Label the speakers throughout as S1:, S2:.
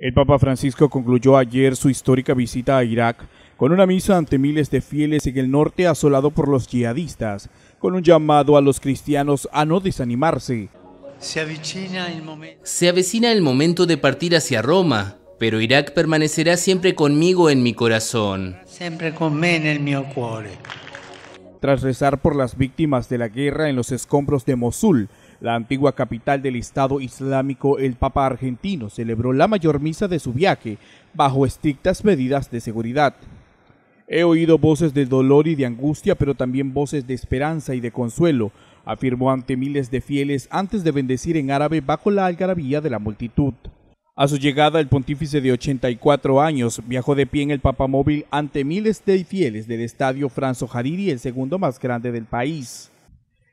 S1: El Papa Francisco concluyó ayer su histórica visita a Irak con una misa ante miles de fieles en el norte asolado por los yihadistas, con un llamado a los cristianos a no desanimarse. Se avecina el, momento de partir hacia Roma, pero Irak permanecerá siempre conmigo en mi corazón. Siempre Tras rezar por las víctimas de la guerra en los escombros de Mosul, la antigua capital del Estado Islámico, el Papa argentino celebró la mayor misa de su viaje bajo estrictas medidas de seguridad. He oído voces de dolor y de angustia, pero también voces de esperanza y de consuelo, afirmó ante miles de fieles antes de bendecir en árabe bajo la algarabía de la multitud. A su llegada, el pontífice de 84 años viajó de pie en el papamóvil ante miles de fieles del estadio Franzo Hariri, el segundo más grande del país.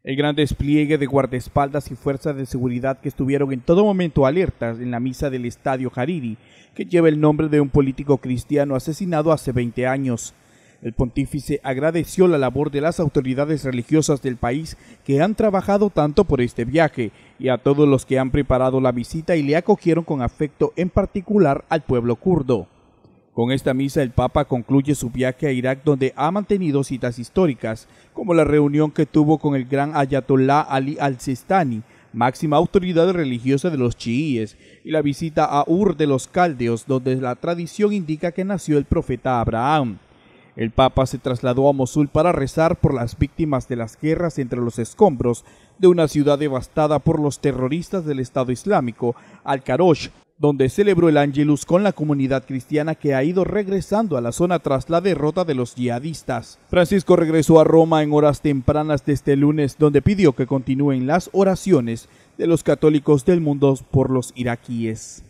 S1: El gran despliegue de guardaespaldas y fuerzas de seguridad que estuvieron en todo momento alertas en la misa del Estadio Hariri, que lleva el nombre de un político cristiano asesinado hace 20 años. El pontífice agradeció la labor de las autoridades religiosas del país que han trabajado tanto por este viaje y a todos los que han preparado la visita y le acogieron con afecto en particular al pueblo kurdo. Con esta misa el Papa concluye su viaje a Irak donde ha mantenido citas históricas, como la reunión que tuvo con el gran Ayatollah Ali al-Sistani, máxima autoridad religiosa de los chiíes, y la visita a Ur de los Caldeos, donde la tradición indica que nació el profeta Abraham. El Papa se trasladó a Mosul para rezar por las víctimas de las guerras entre los escombros de una ciudad devastada por los terroristas del Estado Islámico, Al-Karosh, donde celebró el Angelus con la comunidad cristiana que ha ido regresando a la zona tras la derrota de los yihadistas. Francisco regresó a Roma en horas tempranas de este lunes, donde pidió que continúen las oraciones de los católicos del mundo por los iraquíes.